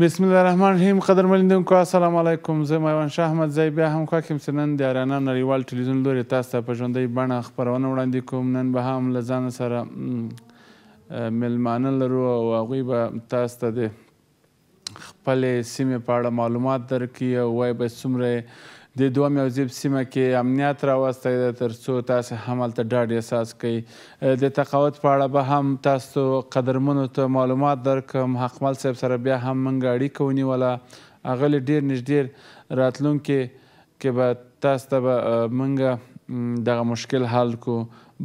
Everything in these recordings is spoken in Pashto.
بسم الله الرحمن الرحیم قدر ملیندونکو السلام علیکم زه میوان شاه احمد زی بیا هم خوښ یم چې نن د اریانا نړیوال ټلویزیون لورې تاسو ته په ژوندۍ بڼه خپرونه وړاندې کوم نن به هم له ځانه سره میلمانه لرو او هغوی به تاسو ته د خپلې سیمې په اړه معلومات درکړي او وایي به څومره د دوه میوزیب سیمه کې امنیت راوستی دی تر څو تاسې هم هلته ډاډ احساس کوئ د تقاعد په اړه به هم تاسو قدرمنو ته معلومات درکړم حقمل صاحب سره بیا هم موږ اړیکه ونیوله هغه له ډېر نږدې راتلونکي کې به تاسو ته به موږ دغه مشکل حل کو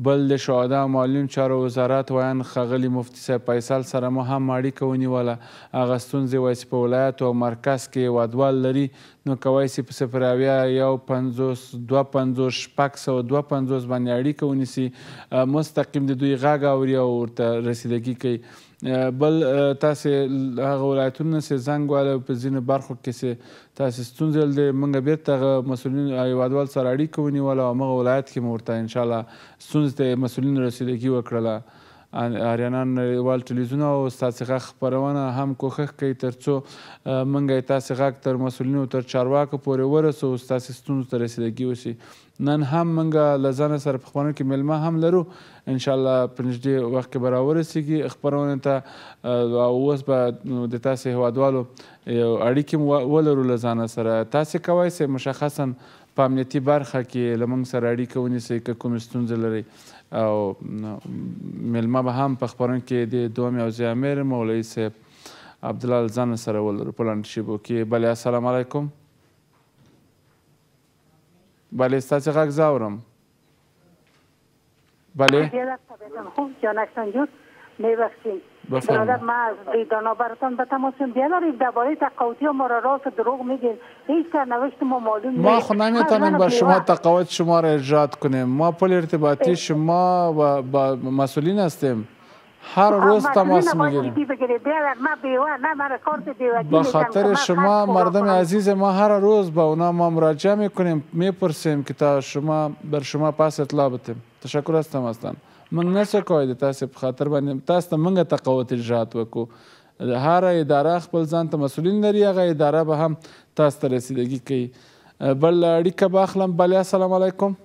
بل د شهدا معلم چارو وزارت ویان خغلی مفتی صاحب فیصل سره مو هم اړیکه ونیوله هغه ستونزې وایسي په ولایت او مرکز کې وادوال لري نو کوای سي په صفر اویا یو پنځوس دوه پنځوس شپږ سوه دوه پنځوس باندې اړیکه ونیسي مستقیم د دوی غږ اوري او ورته رسیدګي کوي بل تاسې هغه ولایتونه سي زنګ واله په ځینو برخو کې سي تاسې ستونزې لري موږ بیرته هغه مسؤلین هیوادوال سره اړیکه ونیوله او همغه ولایت کې مو ورته انشاءالله ستونزې ته مسؤلین رسیدګي وکړله آریانان نړیوال ټلویزیون او ستاسې غږ خپرونه هم کوښښ کوي تر څو موږ یې تاسې غږ تر مسؤلینو تر چارواکو پورې ورسو ستاسې ستونزو ته رسیدګي وشي نن هم موږ له ځان سره په خپرونه کې میلمه هم لرو ان شاء الله په نږدې وخت کې به راورسیږي خپرونې ته اوس به د تاسې هیوادوالو اړیکې ولرو له ځان سره تاسې کوی سئ مشخصا په امنیتي برخه کې له موږ سره اړیکه ونیسئ که کومې ستونزې لرئ او میلمه به هم په خپرونه کې د دوامي او زیامیر مولوي صاحب عبدالله ځان سره ولرو په لنډ شیبو کې بله السلام علیکم بله ستاسې غږ زه اورم بله خب، میبخشیم برادر ما از دیدانا براتان به تماسیم بیانارید درباره تقاوتی و را راست دروغ میگین هیچ سرنوشت ما معلوم ما خو خب نمیتونیم با شما تقاوت شما را ارجاد کنیم ما پل ارتباطی شما و با مسئولین هستیم هر روز تماس میگیریم به خاطر شما مردم عزیز ما هر روز به اونا ما مراجعه میکنیم میپرسیم که تا شما بر شما پاس اطلاع بتیم تشکر از تماستان من نسه کوی د تاسې په خاطر باندې تاسو ته موږ تقوت اجرات وکړو هر اداره خپل ځان ته مسؤلین لري هغه اداره به هم تاسو ته رسیدګي کوي بل اړیکه به اخلم بله السلام علیکم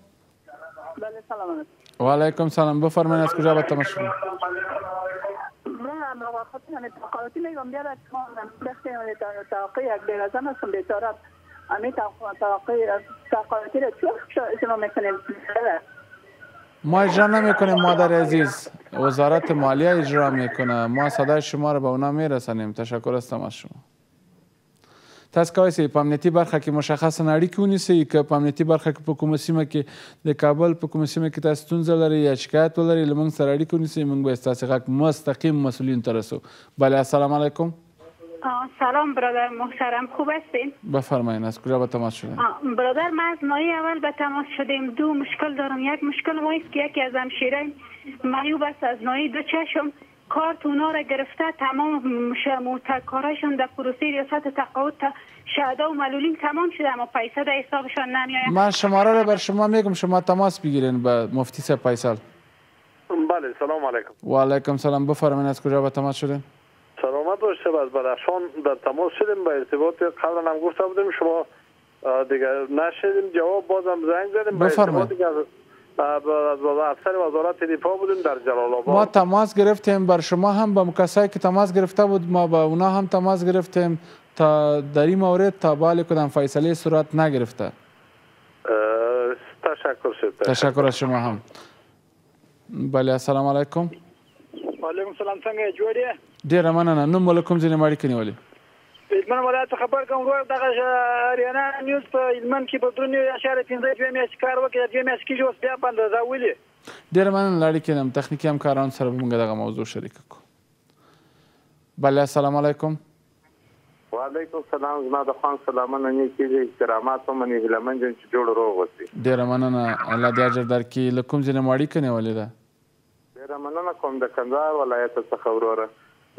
وعلیکم سلام بفرمایید از کجا به تماشا مواخطه طاقاتی میگم بیاد ما بخشی طاقی یک دیر ازم هستم بیتارم امی طاقاتی را چه شما میکنیم ما اجرا نمیکنیم مادر عزیز وزارت مالیه اجرا میکنه ما صدای شما رو به اونا میرسانیم تشکر هستم از شما تاسو کولی شئ په امنیتي برخه کې مشخصه اړیکې ونیسئ که په امنیتي برخه کې په کومه سیمه کې د کابل په کومه سیمه کې تاسو ستونزه لرئ یا شکایت ولرئ له موږ سره اړیکې ونیسئ موږ به ستاسو غږ مستقیم مسؤلینو ته رسو بله السلام علیکم سلام برادر محترم خوب هستین بفرمایید از کجا به تماس شدیم برادر من از نایه اول به تماس شدیم دو مشکل دارم یک مشکل ما که یکی از همشیره معیوب است از نایه دو چشم کارت اونا را گرفته تمام کارشون در پروسی ریاست تقاعد تا شهدا و ملولین تمام شده اما پیسه در حسابشان نمیآید من شماره را بر شما میگم شما تماس بگیرین به مفتی صاحب فیصل بله سلام علیکم و علیکم سلام بفرمین از کجا به تماس شدیم سلامت باشه از بدخشان در تماس شدیم به ارتباط قبلا هم گفته بودیم شما دیگه نشدیم جواب بازم زنگ زدیم بفرمین افسر وزارت دفاع بودیم در جلال آباد ما تماس گرفتیم بر شما هم به کسایی که تماس گرفته بود ما به اونا هم تماس گرفتیم تا در این مورد تا بال کدام فیصله صورت نگرفته تشکر شد تشکر از شما هم بله السلام علیکم علیکم سلام څنګه جوړ یې ډیره مننه نوم ملکم ځینې کنی ولی هلمند ولایت خبر کوم ورو دغه اریانا نیوز په هلمند کې بدرون یو اشاره 15 دوه میاشتې کار وکړ دوه میاشتې کې اوس بیا بند دا ولې ډېر مننه لاړې کېدم تخنیکي همکارانو سره به موږ دغه موضوع شریک کړو بله السلام علیکم وعلیکم السلام زما د خوان سلامونه نه کیږي احترامات هم نه هلمند چې جوړ روغ وسی ډېر مننه الله دې اجر درکړي لکم ځنه ماړي کنه ولې ده ډېر مننه کوم د کندهار ولایت څخه وروره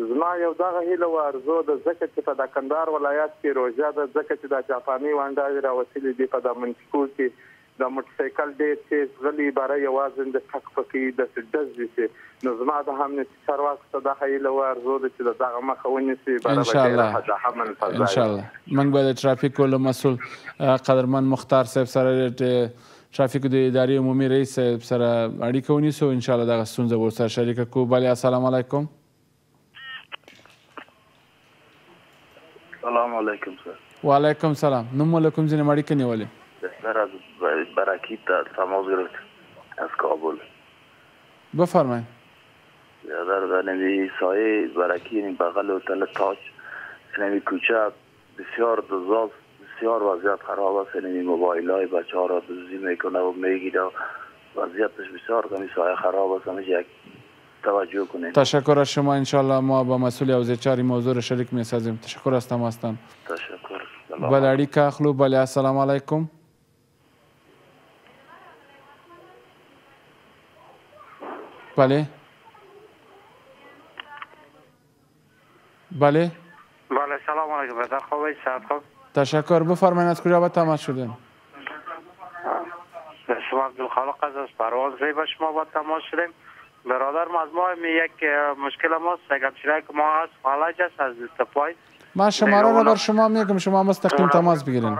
زما یو دغه هیله او ارزو ده ځکه چې په د کندهار ولایت کې روزه ده ځکه چې د جاپاني وانډاوي راوتلي دي په د منطقو کې د موټرسایکل ډېر تیز غلي باره یوازې د ټک پکې د سدز دي چې نو زما د امنیتي چارواکو ته د هیله او ارزو ده چې دغه مخه ونیسي باره به د حمل فضا ان شاء الله موږ به د ترافیکو له مسول قدرمن مختار صاحب سره ترافیکو د ادارې عمومي رئیس سره اړیکه ونیسو ان شاء الله دغه ستونزه ورسره شریکه کوو بلې السلام علیکم سلام علیکم سر وعلیکم سلام نوم ولکم زنه مړی کني ولې سر از براکیت تماس گرفت از کابل بفرمایید در زنمی سایه برکی این بغل هتل تاج سنمی کوچه بسیار دزاز بسیار وضعیت خراب است سنمی موبایل های بچه ها را دزدی میکنه و میگیره وضعیتش بسیار کمی سایه خراب است همیشه یک توجه کنید تشکر از شما انشالله ما با مسئول حوزه چاری موضوع را شریک می سازیم تشکر از هستم تشکر بله اړیکه اخلو بله السلام علیکم بله بله بله سلام علیکم بدر خوبه صحت خوب تشکر بفرمایید از کجا به تماس شدین شما عبدالخالق از پروان زیبا شما با تماس شدیم برادر از ما یک مشکل ماست اگر شرک ما هست فعلاج است از سپای من شماره را بر شما میگم شما مستقیم تماس بگیرین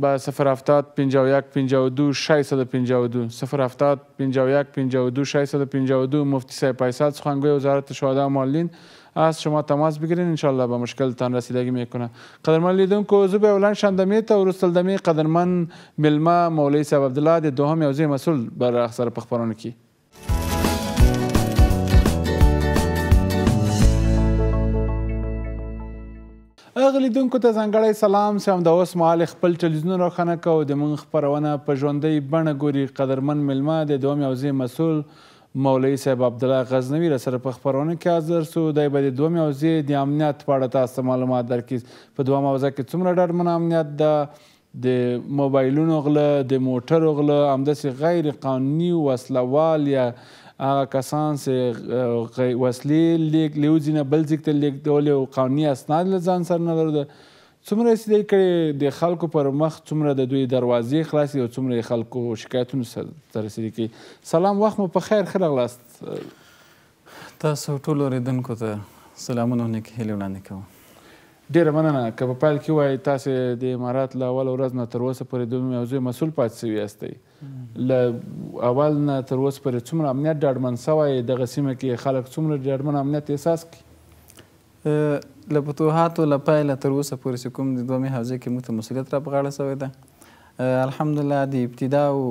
به 070 51 52 652 070 51 52 652 مفتی صاحب فیصل وزارت شهدا مالین از شما تماس بگیرین انشالله به مشکلتان رسیدگی میکنه قدرمن لیدونکو زه به اولن شنبه ته وروستلدمې قدرمن میلمه مولوي صاحب عبدالله د دوهم یوځای مسول بر اخسر په خپرونه کې غلیدونکو ته ځانګړی سلام سم د اوس مهال خپل ټلویزیون روښانه کو د مونږ خپرونه په ژوندۍ بڼه ګوري قدرمن میلمه د دوم یوځای مسول مولوی صاحب عبدالله غزنوی را سره په خپرونه کې حاضر سو دی به د دوه موضوع د امنیت په اړه تاسو معلومات درکړي په دوه موضوع کې څومره ډاډمن امنیت ده د موبایلونو غله د موټرو غله همداسې غیر قانوني وسله وال یا هغه کسان چې وسلې لیږ لیوځي نه بل ځیګ ته لیږدول او قانوني اسناد له ځان سره نه درلوده څومره سیدې کړي د خلکو پر مخ څومره د دوی دروازې خلاصې او څومره خلکو شکایتونو سره رسیدي کی سلام وخت مو په خیر خلک لاست تاسو ټول اوریدونکو ته سلامونه نیک هیلې وړاندې کوم ډیره مننه که په پیل کې وایي تاسې د امارات له اول ورځ نه تر اوسه پورې دومره موضوع مسؤل پاتې سوي یاستئ له اول نه تر اوسه پورې څومره امنیت ډاډمن سوی دغه سیمه کې خلک څومره ډاډمن امنیت احساس کوي له فتوحاتو له پیله تر اوسه پورې چې کوم د دومې حوزې کې موږ ته مسؤلیت راپغاړه سوی ده الحمدلله د ابتدا او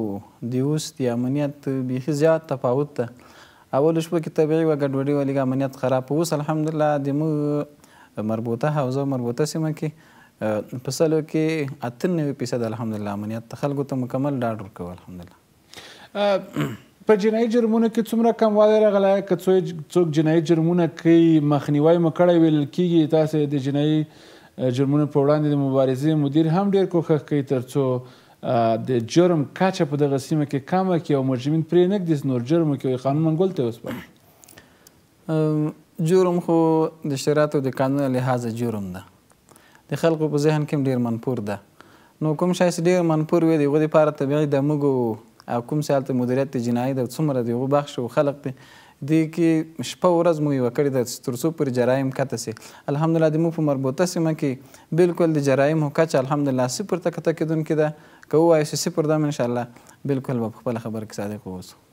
د اوس د امنیت بیخي زیات تفاوت ده اول شپه کې طبیعي وه ګډوډي وه لږ امنیت خراب اوس الحمدلله زموږ مربوطه حوزه مربوطه سیمه کې په سلو کې اته نوي فیصد الحمدلله امنیت خلکو ته مکمل ډاډ ورکوه الحمدلله په جنایي جرمونو کې څومره کموالی راغلی که څوک جنایي جرمونه کوي مخنیوی مو کړی ویل کیږي تاسې د جنایي جرمونو په وړاندې د مبارزې مدیر هم ډیر کوښښ کوي تر څو د جرم کچه په دغه سیمه کې کمه کړي او مجرمین پرې نږدي نور جرمو کې قانون منګول ته وسپاري جرم خو د شرایطو د قانون لحاظه جرم ده د خلکو په ذهن کې ډیر منپور ده نو کوم شایسته ډیر منپور وي د هغه لپاره طبیعي د موږ او کوم سیال ته مدیریت دی جنایي د څومره دی هغه بخش او خلق دی دی کې شپه ورځ مو یو کړی د ترسو پر جرایم کته سي الحمدلله د مو په مربوطه سیمه کې بالکل د جرایم هو کچ الحمدلله صفر تک تک دن کې ده که وایو صفر ده ان شاء الله بالکل په خپل خبر کې صادق اوسو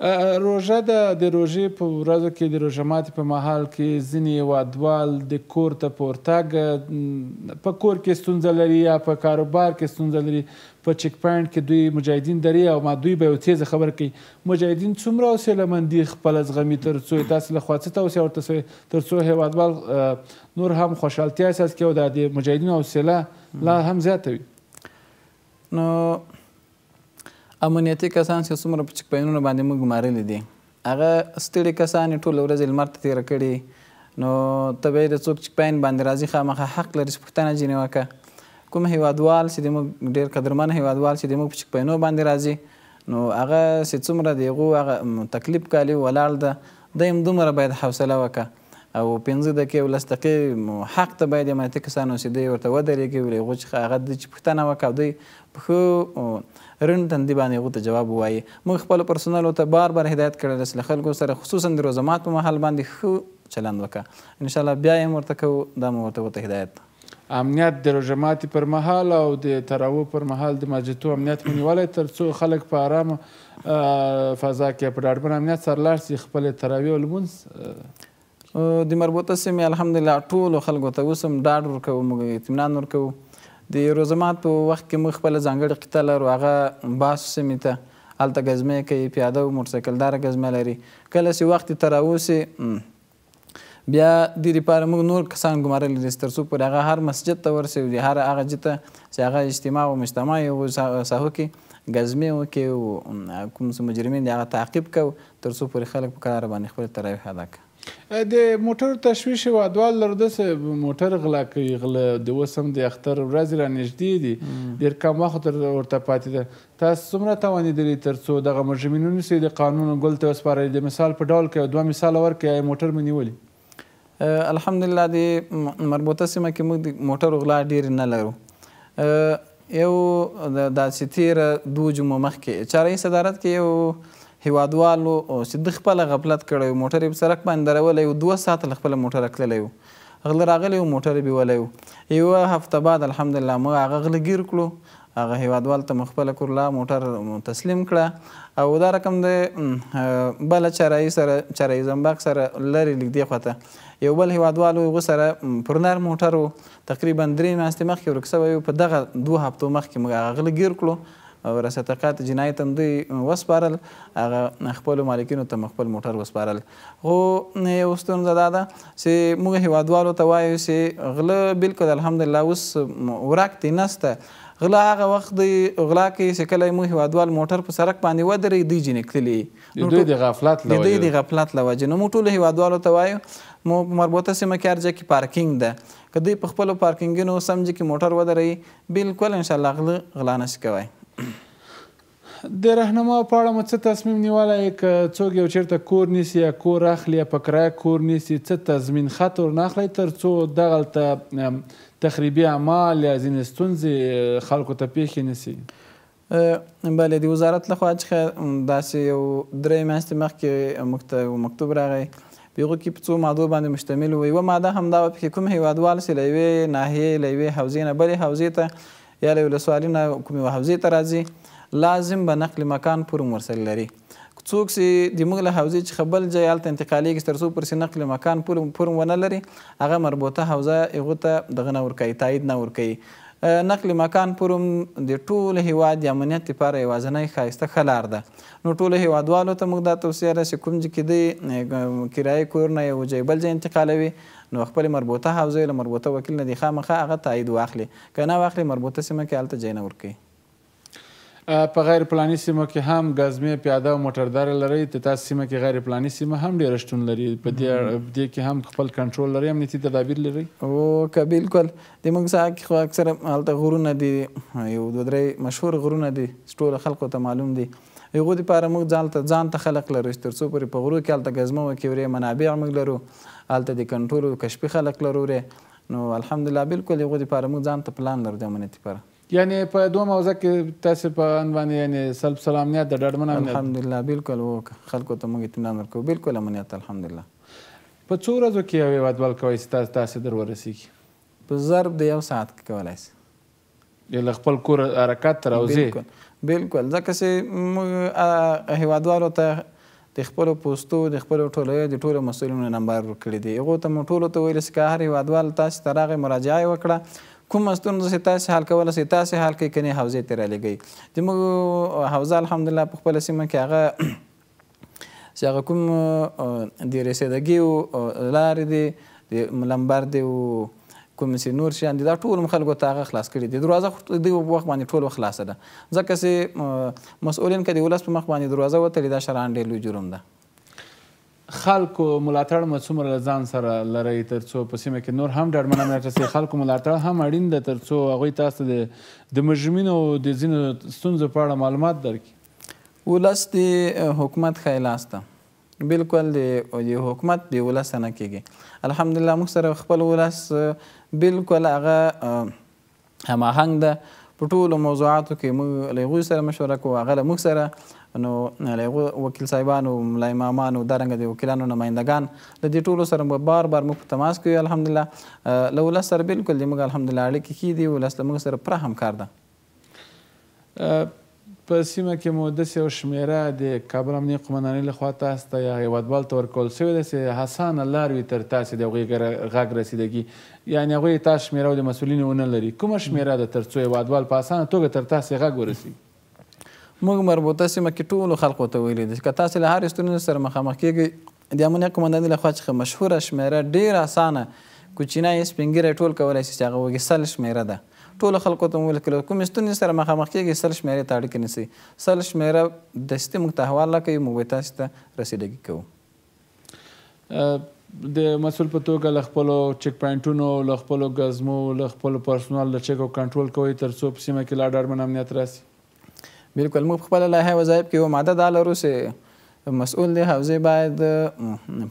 روژه د د روژې په ورځو کې د روژه ماتې په مهال کې ځینې هیوادوال د کور ته پورتګ په کور کې ستونزه لري یا په کاروبار کې ستونزه لري په چک پاینټ کې دوی مجاهدین دري او ما دوی به یو تیزه خبر کوي مجاهدین څومره حوصله مندي خپل زغمي تر څو تاسو له خوا څه توصیه ورته تر څو هیوادوال نور هم خوشحالتیا احساس کوي او د مجاهدینو حوصله لا هم زیاته وي نو امنیتي کسان چې څومره په چکپاینونو باندې موږ مارلې دي هغه ستړي کسان ټوله ورځ لمر ته تېره کړي نو طبیعي د څوک چکپاین باندې راځي خامخا حق لري چې پوښتنه ځینې وکړه کوم هیوادوال چې زموږ ډېر قدرمن هیوادوال چې زموږ په چکپاینو باندې راځي نو هغه چې څومره د هغو هغه تکلیف کالي ولاړ ده دی هم دومره باید حوصله وکړه او 15 دقیقې ولس دقیقې مو حق ته باید امانتي کسان اوسېدی ورته ودرېږي ولې هغوی چې هغه دی چې پوښتنه وکړه او دوی په ښه رڼ تندي باندې هغو ته جواب ووایي موږ خپلو پرسونلو ته بار بار هدایت کړی داسې له خلکو سره خصوصا د روزمات په مهال باندې ښه چلند وکړه انشاءالله بیا یې هم ورته کوو دا مو ورته ورته هدایت امنیت د روژماتي پر مهال او د تراو پر مهال د مسجدو امنیت مو نیولی تر څو خلک په آرامه فضا کې په ډاډمن امنیت سره لاړ شي خپلې تراویح او لمونځ د مربوطه سیمې الحمدلله ټولو خلکو ته اوس هم ډاډ ورکوو موږ اطمینان ورکوو د روزمات په وخت کې موږ خپله ځانګړې قطعه لرو هغه باسو سیمې ته هلته ګزمې کوي پیاده او موټرسایکلداره ګزمه لري کله چې وخت ته راوسي بیا د دې لپاره موږ نور کسان ګمارلي دي تر څو پورې هغه هر مسجد ته ورسوي دي هر هغه جته چې هغه اجتماع او مجتمع او ساحو کې ګزمې وکړي او کوم څه مجرمین دي هغه تعقیب کو تر څو پورې خلک په کراره باندې خپل تراویح ادا کړي د موټر تشویش او ادوال لرده سه موټر غلا کوي غلا د وسم د اختر ورځ را نږدې دي ډیر کم وخت ورته پاتې ده تاسو څومره توانېدلی تر څو دغه مجرمینونو سه د قانون ګل ته وسپارئ د مثال په ډول کې دوه مثال ورکړئ موټر مې نیولي الحمدلله د مربوطه سیمه کې موږ د موټر غلا ډیر نه لرو یو داسې تیره دوه جمعه مخکې چارې صدارت کې یو هیوادوالو چې د خپل غفلت کړی موټر یې په سړک باندې درولې او دوه ساعته له خپل موټره تللی و غله راغلی و موټر یې بیولی و یوه هفته بعد الحمدلله موږ هغه غله ګیر کړو هغه هیوادوال ته مخبله کورلا موټر تسلیم کړه او دا رقم د بل چرایي سره چرایي زنباک سره لرې لږدې خواته یو بل هیوادوال هغه سره پرنر موټر و تقریبا درې میاشتې مخکې ورک سوی په دغه دوه هفتو مخکې موږ هغه غله ګیر کړو او راستقات جنایت هم دوی وسپارل هغه خپل مالکینو ته خپل موټر وسپارل خو یو ستونزه دا ده چې موږ هیوادوالو ته وایو چې غله بالکل الحمدلله اوس وراک دی نسته غلا هغه وخت دی غلا کې چې کله مو هیوادوال موټر په سړک باندې ودرې دی جنې کتلی د دوی د غفلت لوي د دوی د غفلت لوي نو مو ټول هیوادوالو ته وایو مو مربوطه سیمه کې ارځه کې پارکینګ ده کدی په خپل پارکینګونو سمجه کې موټر ودرې بالکل ان شاء الله غلا نه شي کوي د رهنما په اړه مو څه تصمیم نیولای ک څوک یو چیرته کور نیسی یا کور اخلي په کرای کور نیسی څه تضمین خطر نه اخلي تر څو دغلته تخریبي اعمال یا ځینې ستونزې خلکو ته پیښې نیسی بله د وزارت لخوا څخه داسې یو درې میاشتې مخکې مکتوب راغی په هغو کې په څو مادو باندې مشتمل و یوه ماده همدا وه پکې کوم هیوادوال چې له یوې ناحیې له یوې حوزې نه بلې حوزې ته یا له ولسوالۍ نه کومې حوزې ته راځي لازم به نقل مکان پورې مرسل لري څوک سي د موږ له حوزې څخه بل ځای هلته انتقالیږي تر څو پرسې نقل مکان پورې ونه لري هغه مربوطه حوزه هغو ته دغه نه ورکوي تایید نه ورکوي نقل مکان پورم د ټول هیواد د امنیت لپاره یوازنۍ ښایسته ښه لار ده نو ټولو هیوادوالو ته موږ دا توصیه ده چې کوم ځای کې دی کرایي کورونه یو ځای بل ځای انتقالوي نو خپل مربوطه حوزې له مربوطه وکیل نه دی خامخا هغه تایید واخلي که نه واخلي مربوطه سیمه کې هلته ځای نه ورکوي په غیر پلاني سیمه کې هم غازمې پیاده او موټردار لري ته تاسو سیمه کې غیر پلاني سیمه هم ډیر شتون لري په دې دې کې هم خپل کنټرول لري امنیتي تدابیر لري او که بالکل د موږ سره کې خو اکثره حالت غرونه دي یو دوه درې مشهور غرونه دي ټول خلکو ته معلوم دي یغو د پاره موږ ځان ته ځان ته خلق لرو تر څو پورې په غرو کې حالت غازمه وکړي منابع موږ لرو حالت د کنټرول او کشفي خلق لرو نو الحمدلله بالکل یغو د پاره موږ ځان ته پلان لرو د امنیتي پاره یعنی په دوه موضوع کې تاسو په ان باندې یعنی سلب سلامنیت د ډاډمن امنیت الحمدلله بالکل وو خلکو ته موږ اطمینان ورکوو بالکل امنیت الحمدلله په څو ورځو کې یو هیواد بل کوی چې تاسو تاسې در ورسیږي په ضرب د یو ساعت کې کولی سي له خپل کور حرکت ته راوځي بالکل ځکه چې موږ هیوادوالو ته د خپلو پوستو د خپلو ټولو د ټولو مسؤلینو نمبر ورکړی دی هغو ته مو ټولو ته ویل چې که هر هیوادوال تاسې ته راغی مراجعه یې وکړه کوم مستونو چې تاسو حل کول سي تاسو حل کوي کني حوزه تیر لګي زموږ حوزه الحمدلله په خپل سیمه کې هغه چې هغه کوم د رسیدګي او لارې دي د لمبر دي او کوم سي نور شان دي دا ټول خلکو ته هغه خلاص کړي دي دروازه د وخت باندې ټول خلاصه ده ځکه چې مسؤلین کدي ولس په مخ باندې دروازه وته دا شران ډېر لوی جرم ده خلکو ملاتړ مو څومره له ځان سره لرئ تر څو په سیمه کې نور هم ډاډمنه ملاتړ سي خلکو ملاتړ هم اړین ده تر څو هغوی تاسو د د مجرمینو د ځینو ستونزو په اړه معلومات درکړي ولس د حکومت ښی لاس ته بلکل د حکومت د ولس نه کېږي الحمدلله موږ سره خپل ولس بلکل هغه هماهنګ ده په ټولو موضوعاتو کې موږ له هغوی سره مشوره کوو هغه له موږ سره نو لهغه وکیل صاحبانو ملا امامانو دارنګ د وکیلانو نمائندگان د دې ټولو سره بار بار موږ تماس کوي الحمدلله لولا سره بالکل دې موږ الحمدلله اړیکې کې دي ولس موږ سره پر همکار ده په سیمه کې مو داسې یو شمیره د کابل امنیه قمندانۍ لخوا تاسو ته یا هیوادوال ته ورکول سوی داسې اسانه لار وي تر تاسې د هغوی غږ رسیدګي یعنې هغوی تاسو شمیره او د مسؤلینو ونه لري کومه شمیره ده تر څو هیوادوال په اسانه توګه تر تاسې غږ ورسي موږ مربوطه سیمه کې ټولو خلکو ته ویلي دي که تاسې له هرې ستونزې سره مخامخ کېږئ د امنیه قمندانۍ لخوا څخه مشهوره شمیره ډېر اسانه کوچنی سپین ږیری ټول کولی شي چې هغه وږي سل شمیره ده ټولو خلکو ته مو ویل کله کومې ستونزې سره مخامخ کېږئ سل شمیرې ته اړیکه نیسئ سل شمیره دستي موږ ته حواله کوي موږ به تاسې ته رسیدګي کوو د مسول په توګه له خپلو چک پاینټونو له خپلو ګزمو له خپلو پرسونل د چک او کنټرول کوي تر څو په سیمه کې لا ډاډمن امنیت راسي بالکل موږ خپل لایحه وظایف کې یو ماده دا لرو چې مسؤل دی حوزې باید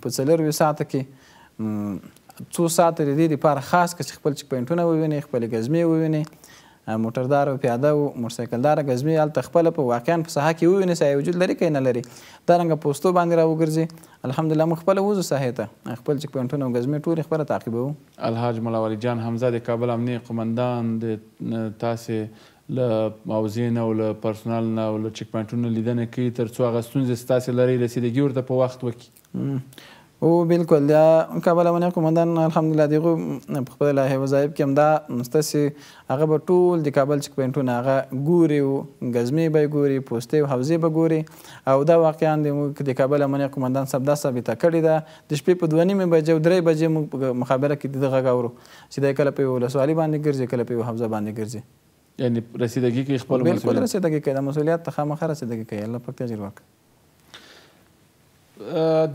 په څلرویو ساعته کې څو ساعته د دې لپاره خاص که چې خپل چک پوینټونه وویني خپلې ګزمې وویني موټردار او پیاده او موټرسایکلدار ګزمې هلته خپله په واقعا په ساحه کې وویني سایه وجود لري که نه لري دارنګه پوستو باندې راوګرځي الحمدلله موږ خپله وځو ساحې ته خپل چک پوینټونه او ګزمې ټولې خپله تعقیبوو الحاج ملاولي جان حمزه د کابل امنیې قمندان د تاسې له موزې نه او له پرسونل نه او له چک پوینټونو لیدنه کوي تر څو هغه ستونزې ستاسې لرئ رسیدګي ورته په وخت وکړي او بالکل دا کابل امنیه قومندان الحمدلله دغه په خپل وظایف کې همدا ستاسې هغه به ټول د کابل چک پوینټونه هغه ګوري او غزمې به ګوري پوستې او حوزې به ګوري او دا واقعا د کابل امنیه قومندان سب دا ثابته کړې ده د شپې په دوه نیمې بجې او درې بجې موږ مخابره کې دغه غاورو چې دا کله په ولسوالۍ باندې ګرځي کله په حوزه باندې ګرځي یعنی رسیدګي کوي خپل مسؤلیت بالکل رسیدګي کوي د مسؤلیت ته خامخا رسیدګي کوي الله پاک ته اجر ورکړي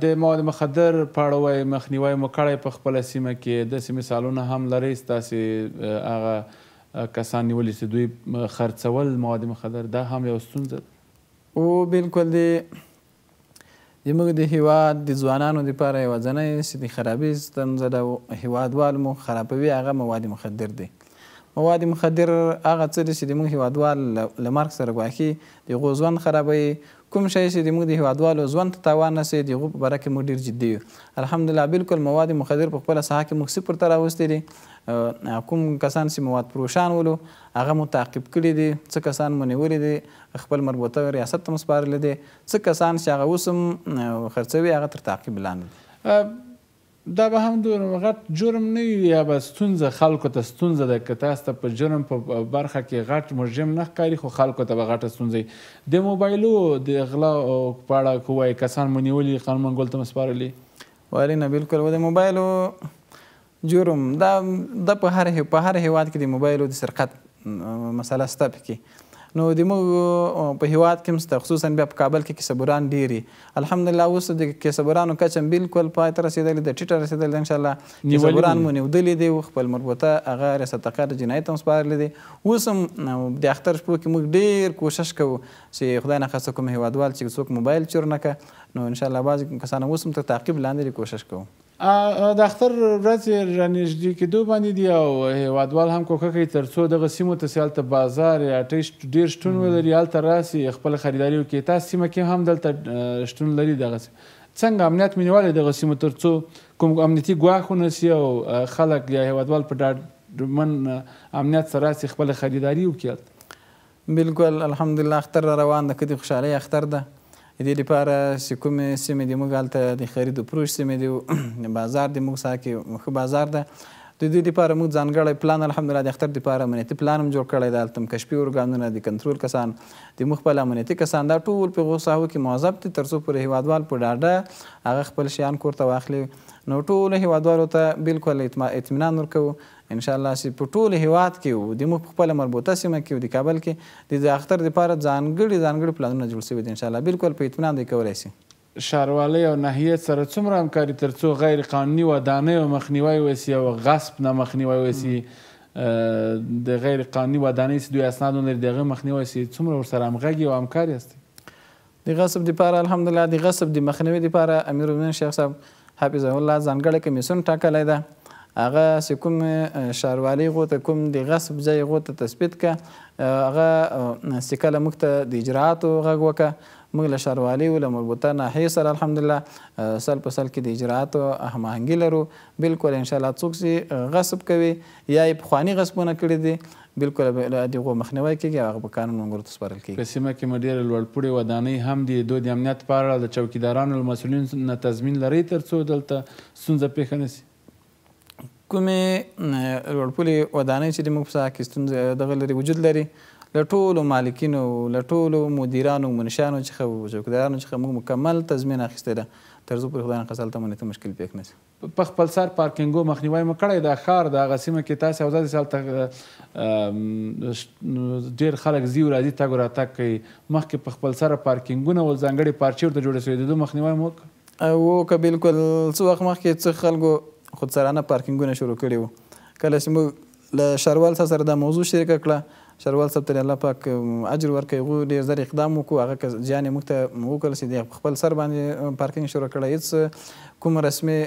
د مواد مخدر په اړه وایي مخنیوي مو کړی په خپله سیمه کې داسې مثالونه هم لرئ ستاسې هغه کسان نیولي چې دوی خرڅول مواد مخدر دا هم یو ستونزه او بالکل دی زموږ د هیواد د ځوانانو دپاره یوازنی چې د خرابي ستونزه د هیوادوال مو خرابوي هغه مواد مخدر دی مواد مخدر هغه څه دي چې د موږ هیوادوال له مرګ سره ګواښي د هغو ژوند خرابوي کوم شی چې د موږ د هیوادوالو ژوند ته تاوان رسوي د هغو په باره کې موږ ډېر جدي یو الحمدلله بالکل مواد مخدر په خپله ساحه کې موږ صفر ته راوستي دي کوم کسان چې مواد پروشان ولو هغه مو تعقیب کړي دي څه کسان مو نیولي دي خپل مربوطه ریاست ته مو سپارلی دي څه کسان چې هغه اوس هم خرڅوي هغه تر تعقیب لاندې دا به هم دومره غټ جرم نه وي یا به ستونزه خلکو ته ستونزه ده که تاسو ته په جرم په برخه کې غټ مجرم نه ښکاري خو خلکو ته به غټه ستونزه د موبایلو د غلا په اړه که ووایي کسان مو نیولي قانون منګول ته مو سپارلي ویلی نه بالکل و د موبایلو جرم دا د په هر په هر هیواد کې د موبایلو د سرقت مسله سته پکې نو د موږ په هیواد کې مست خصوصا بیا په کابل کې کسبوران ډیری الحمدلله اوس د کسبورانو کچم بالکل پای ته رسیدلې د ټیټه رسیدلې ان شاء الله کسبوران مو نیولې دي خپل مربوطه هغه ریاست قر جنایت هم سپارلې دي اوس هم د اختر شپو کې موږ ډیر کوشش کوو چې خدای نه خاصه کوم هیوادوال چې څوک موبایل چور نه نو ان شاء الله بعض کسان اوس هم ته تعقیب لاندې کوشش کوو د اختر ورځې رانږدې کېدو باندې دي او هیوادوال هم کوښښ کوي تر څو دغه سیمو ته چې هلته بازار یا ټی ډېر شتون ولري هلته راسي خپل خریداري وکړي تاسو سیمه کې هم دلته شتون لري دغسې څنګه امنیت مینیوالی دغه سیمو تر څو کوم امنیتي ګواښ ونیسي او خلک یا هیوادوال په ډاډمن امنیت سره راسي خپل خریداري وکړي بالکل الحمدلله اختر روان ده که خوشحالۍ اختر ده دې لپاره چې کومې سیمې دي موږ هلته د خرید و پروش سیمې دي بازار دی موږ ساحه کې ښه بازار ده د دې لپاره موږ ځانګړی پلان الحمدلله د اختر لپاره امنیتي پلان هم جوړ کړی دی هلته هم کشفي ارګانونه د کنټرول کسان د موږ خپل امنیتي کسان دا ټول په هغو ساحو کې موظف دي تر څو پورې هېوادوال په ډاډه هغه خپل شیان کور ته واخلي نو ټول هیوادوالو ته بالکل اطمینان ورکوو ان شاء الله چې په ټول هیواد کې وو د مو خپل مربوطه سیمه کې د کابل کې د اختر لپاره ځانګړي ځانګړي پلانونه جوړ شوي دي ان شاء الله بالکل په اطمینان دی کولای شي شاروالی او ناحیه سره څومره همکاري ترڅو غیر قانوني ودانیو مخنیوي وسی او غصب نه مخنیوي وسی د غیر قانوني ودانۍ چې دوی اسناد لري دغه مخنیوي وسی څومره ورسره همغږي او همکاري هستی د غصب لپاره الحمدلله د غصب د مخنیوي لپاره امیر المؤمنین شیخ صاحب حافظ الله ځانګړی کمیسون ټاکلی ده هغه چې کوم شاروالی غو ته کوم د غصب ځای غو ته تثبیت که هغه چې کله موږ ته د اجرااتو غږ وکړه موږ له ښاروالۍ او له مربوطه ناحیې سره الحمدلله سل په سل کې د اجراعاتو هماهنګي لرو بلکل انشاءالله څوک چې غصب کوي یا یې پخواني غصبونه کړي دي بلکل له دغو مخنیوی کېږي هغه به قانون منګرو ته سپارل کېږي په سیمه کې مو ډېرې لوړپوړې ودانۍ هم دي دوی د امنیت په اړه د چوکیدارانو له مسؤلینو نه تضمین لري تر څو دلته ستونزه پېښه نه شي کومې لوړپوړې ودانۍ چې د موږ په ساحه کې ستونزه دغه لري وجود لري له ټولو مالکینو له ټولو مدیرانو منشانو څخه چوکدارانو څخه موږ مکمل تضمین اخیستی ده تر څو پورې خدای نقصل ته مونږ ته مشکل پیښ نه شي په خپل سر پارکینګو مخنیوي مو کړی د ښار د هغه سیمه کې تاسې اوزه سال ته ډېر خلک ځي او راځي تګ راتګ کوي مخکې په خپل سره پارکینګونه ول ځانګړي پارچې ورته جوړې سوې د مخنیوي مو وکړه بالکل څه وخت مخکې څه خلکو خودسرانه پارکینګونه شروع کړي وو کله چې موږ له شاروال سره دا موضوع شریکه کړه شروال صاحب ته الله پاک اجر ورکړي هغوی ډېر زر اقدام وکړو هغه زیان یې موږ ته وکړل چې د خپل سر باندې پارکینګ شروع کړی هېڅ کوم رسمي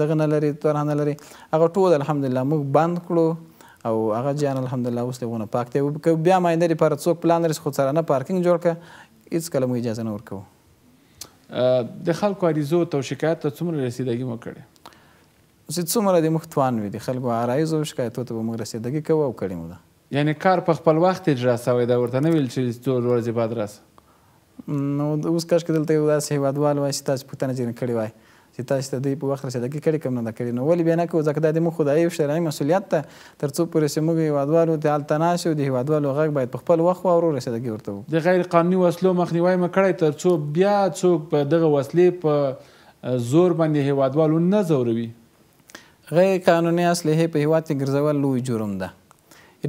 دغه نه لري طرحه نه لري هغه ټول الحمدلله موږ بند کړو او هغه جان الحمدلله اوس دغونه پاک دی بیا ماینده لپاره څوک پلان لري خو سره نه پارکینګ جوړ کړه هېڅکله موږ اجازه نه ورکوو د خلکو عریضو او شکایت ته څومره رسیدګي مو کړې چې څومره دې موږ توان وي د خلکو عرایضو او شکایتو ته به موږ رسیدګي کوو او کړې مو ده یعنی کار په خپل وخت اجرا سوی دا ورته نه ویل چې څو ورځې بعد راس نو اوس کاش کې دلته یو داسې هیوادوال وای چې تاسو پوښتنه ځینې کړې وای چې تاسو ته دوی په وخت رسېدګي کړې کوم نه ده کړې نو ولې بیا نه کوو ځکه دا د موږ خدایي او شرعي مسؤلیت ته تر څو پورې چې موږ هیوادوالو ته هلته ناست یو د هیوادوالو غږ باید په خپل وخت واورو رسېدګي ورته وو د غیر قانوني وسلو مخنیوی مه کړئ تر څو بیا څوک په دغه وسلې په زور باندې هیوادوالو نه ځوروي غیر قانوني اسلحې په هیواد کې ګرځول لوی جرم ده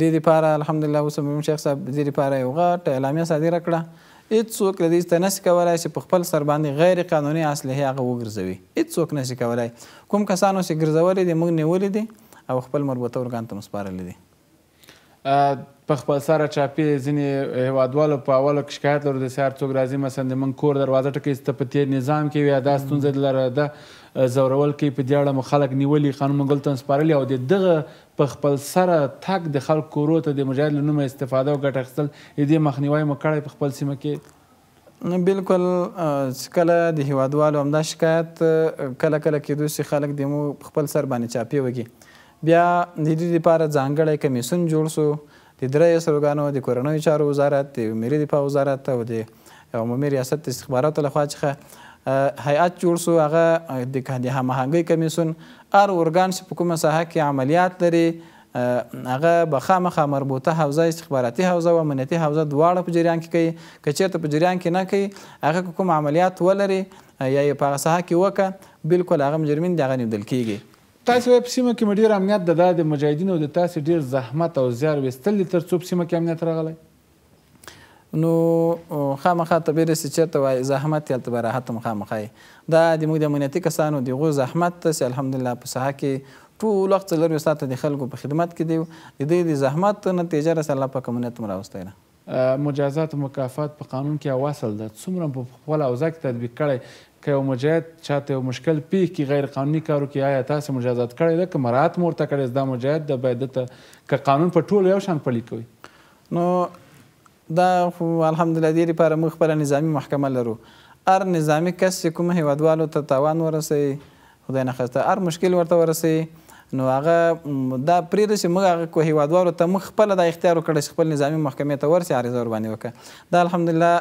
دې لپاره الحمدلله اوس هم شیخ صاحب دې لپاره یو غټ اعلامیه صادره کړه هیڅوک له دې څخه نشي کولی چې په خپل سر باندې غیر قانوني اصلحې هغه وګرځوي هیڅوک نشي کولی کوم کسانو چې ګرځولې دي موږ نیولې دي او خپل مربوطه ارګان ته مو سپارلې دي په خپل سره چاپي ځینې هیوادوالو په اوله کې شکایت لرو داسې هر څوک راځي مثلا د موږ کور دروازه ټکوي ته په تېر نظام کې وي یا دا ستونزه لره ده زورول کې په دې اړه مو خلک نیولي قانون موږ دلته سپارلي او د دغه په خپل سره تک د خلکو ورو ته د مجاهد له نومه استفاده او ګټه اخیستل یې دې مخنیوی مو کړی په خپل سیمه کې بلکل کله د هیوادوالو همدا شکایت کله کله کېدو چې خلک د مو خپل سر باندې چاپی وږي بیا د دې لپاره ځانګړی کمیسون جوړ سو د درې سروګانو د کورنیو چارو وزارت د ملي دفاع وزارت او د عمومي ریاست استخباراتو لخوا څخه هیئت جوړ سو هغه د هماهنګۍ کمیسون هر ارګان چې په کومه ساحه کې عملیات لري هغه به خامخا مربوطه حوزه استخباراتي حوزه او امنیتي حوزه دواړه په جریان کې کوي که چېرته په جریان کې نه کوي هغه کوم عملیات ولري یا یې په هغه ساحه کې وکړه بلکل هغه مجرمین د هغه نیودل کیږي تاسو په سیمه کې مډیر امنیت د مجاهدینو د تاسو ډیر زحمت او زیار وستل تر څو په سیمه کې امنیت راغلی نو خامخا ته بیرې چې چېرته وایي زحمت هلته به راحت هم خامخا دا د موږ د امنیتي کسانو د هغو زحمت ته چې الحمدلله په ساحه کې ټول وخت څلرویو ساعته د خلکو په خدمت کې دی د دې د زحمت نتیجه رس الله په امنیت هم راوستی ده مجازات او مکافات په قانون کې واصل ده څومره په خپل اوزا کې تطبیق کړی که یو مجاهد چاته یو مشکل پیښ کی غیر قانوني کارو کې آیا تاسو مجازات کړی ده که مراعات مورته کړی دا مجاهد د باید دته که قانون په ټولو یو شان پلی کوي نو دا الحمدلله دې لپاره موږ خپله نظامي محکمه لرو هر نظامي کس چې کوم هیوادوالو ته تاوان ورسوي خدای نخواسته هر مشکل ورته ورسوي نو هغه دا پرېږدي چې موږ هغه کو هیوادوالو ته موږ خپله دا اختیار وکړی چې خپل نظامي محکمې ته ورسي عریضه ورباندې وکړه دا الحمدلله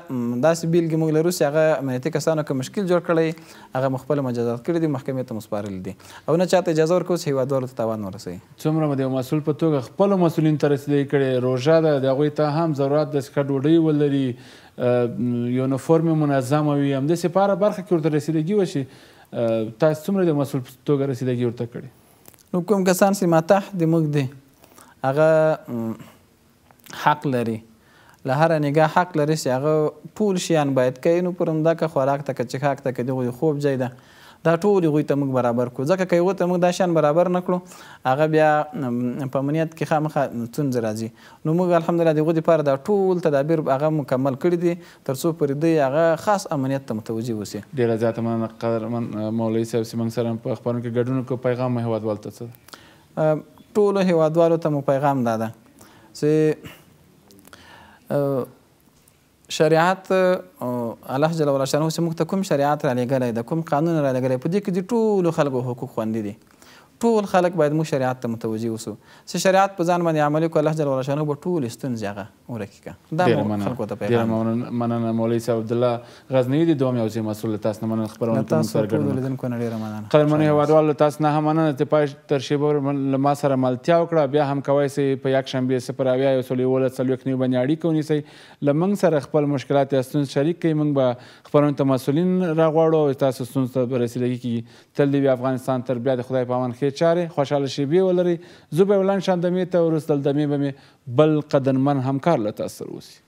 داسې بیلګې موږ لرو چې هغه امنیتي کسانو که مشکل جوړ کړی هغه مو خپله مجازات کړي دي محکمې ته مو سپارلي دي او نه چاته اجازه ورکوو چې هیوادوالو ته تاوان ورسوي څومره به د یو مسؤل په توګه خپلو مسؤلینو ته رسېدلي کړې روژه ده د هغوی ته هم ضرورت ده چې ښه ډوډۍ ولري یونیفورم منظم وي همداسې په هره برخه کې ورته رسېدګي وشي تاسو څومره د مسؤل توګه رسېدګي ورته کړې نو کوم کسان چې ماتح د موږ دی هغه حق لري له هر نگاه حق لري چې هغه پول شیان باید کوي نو پر همدا که خوراک ته که چښاک ته که دغه خوب ځای ده دا ټول هغوی ته موږ برابر کړو ځکه که هغوی ته موږ دا شیان برابر نه کړو هغه بیا په امنیت کې خامخا ستونزې راځي نو موږ الحمدلله د هغوی دپاره دا ټول تدابیر هغه مکمل کړي دي تر څو پورې دوی هغه خاص امنیت ته متوجه اوسي ډېره زیاته مننه قدرمن مولوي صاحب چې موږ سره په خپرونه کې ګډون وکړو پیغام مو هېوادوالو ته څه ټولو هېوادوالو ته مو پیغام دا ده چې شریعت الله جل وعلا شانه موږ ته کوم شریعت را لېږلی د کوم قانون را لېږلی په دې کې د ټولو خلکو حقوق خوندي دي ټول خلک باید مو شریعت ته متوجي وسو چې شریعت په ځان باندې عملي کو الله جل وعلا شانو په ټول ستونزې هغه ورکې کا دا خلکو ته پیغام ډیر مننه مولوي صاحب عبد الله غزنوي د دوام یو مسؤل تاسو نه مننه خبرونه تاسو سره لیدونکو نه ډیره مننه قدرمنو هیوادوالو تاسو نه هم مننه ته پاش تر شیبور ما سره ملتیا وکړه بیا هم کوي سي په یک شنبه سفر اویا یو سولې ول څلوک نیو باندې اړې کونی سي لمن سره خپل مشکلات یا ستونزې شریک کړئ موږ به خبرونه ته مسولین راغواړو تاسو ستونزې ته رسیدګي کی تل دی افغانستان تر بیا د خدای پامن خیر چارې خوشحاله شیبې ولرئ زه به یو لنډ شاندمې ته وروسته دمې به مې بل قدرمن همکار له تاسو سره اوسي